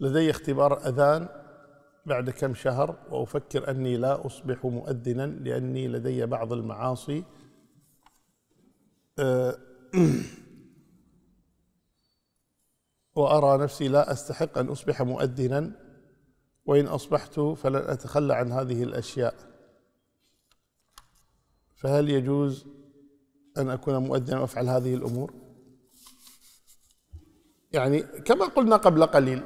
لدي اختبار أذان بعد كم شهر وأفكر أني لا أصبح مؤذنا لأني لدي بعض المعاصي أه، وأرى نفسي لا أستحق أن أصبح مؤذنا وإن أصبحت فلن أتخلى عن هذه الأشياء فهل يجوز أن أكون مؤذنا وأفعل هذه الأمور؟ يعني كما قلنا قبل قليل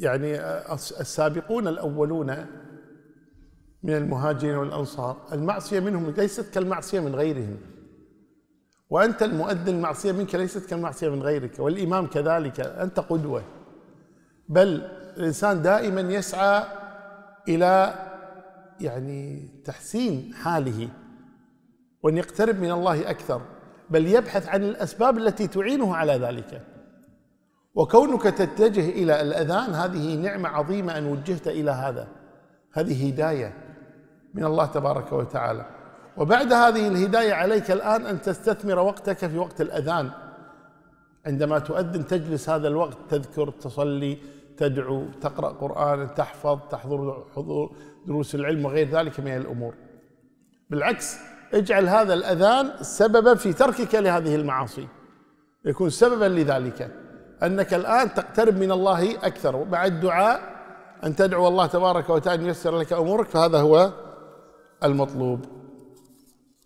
يعني السابقون الأولون من المهاجرين والأنصار المعصية منهم ليست كالمعصية من غيرهم وأنت المؤذن المعصية منك ليست كالمعصية من غيرك والإمام كذلك أنت قدوة بل الإنسان دائما يسعى إلى يعني تحسين حاله وأن يقترب من الله أكثر بل يبحث عن الأسباب التي تعينه على ذلك وكونك تتجه الى الاذان هذه نعمه عظيمه ان وجهت الى هذا هذه هدايه من الله تبارك وتعالى وبعد هذه الهدايه عليك الان ان تستثمر وقتك في وقت الاذان عندما تؤذن تجلس هذا الوقت تذكر تصلي تدعو تقرا قرآن تحفظ تحضر حضور دروس العلم وغير ذلك من الامور بالعكس اجعل هذا الاذان سببا في تركك لهذه المعاصي يكون سببا لذلك أنك الآن تقترب من الله أكثر مع الدعاء أن تدعو الله تبارك وتعالى ان ييسر لك أمورك فهذا هو المطلوب